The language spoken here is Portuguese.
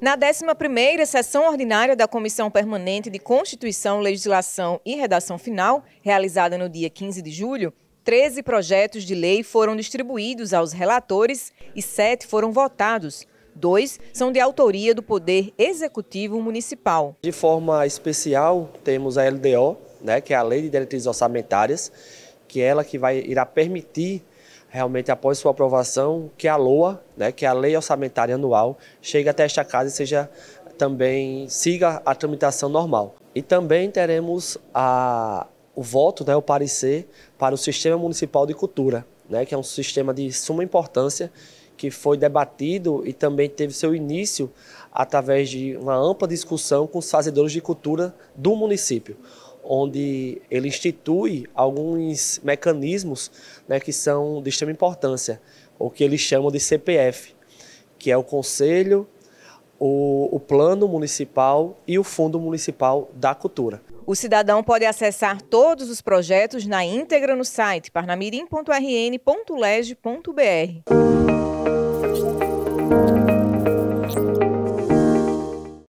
Na 11ª sessão ordinária da Comissão Permanente de Constituição, Legislação e Redação Final, realizada no dia 15 de julho, 13 projetos de lei foram distribuídos aos relatores e 7 foram votados. Dois são de autoria do Poder Executivo Municipal. De forma especial, temos a LDO, né, que é a Lei de Diretrizes Orçamentárias, que é ela que vai irá permitir realmente após sua aprovação, que a LOA, né, que é a Lei Orçamentária Anual, chegue até esta casa e seja também siga a tramitação normal. E também teremos a, o voto, né, o parecer para o Sistema Municipal de Cultura, né, que é um sistema de suma importância que foi debatido e também teve seu início através de uma ampla discussão com os fazedores de cultura do município onde ele institui alguns mecanismos né, que são de extrema importância, o que eles chamam de CPF, que é o Conselho, o, o Plano Municipal e o Fundo Municipal da Cultura. O cidadão pode acessar todos os projetos na íntegra no site parnamirim.rn.lege.br.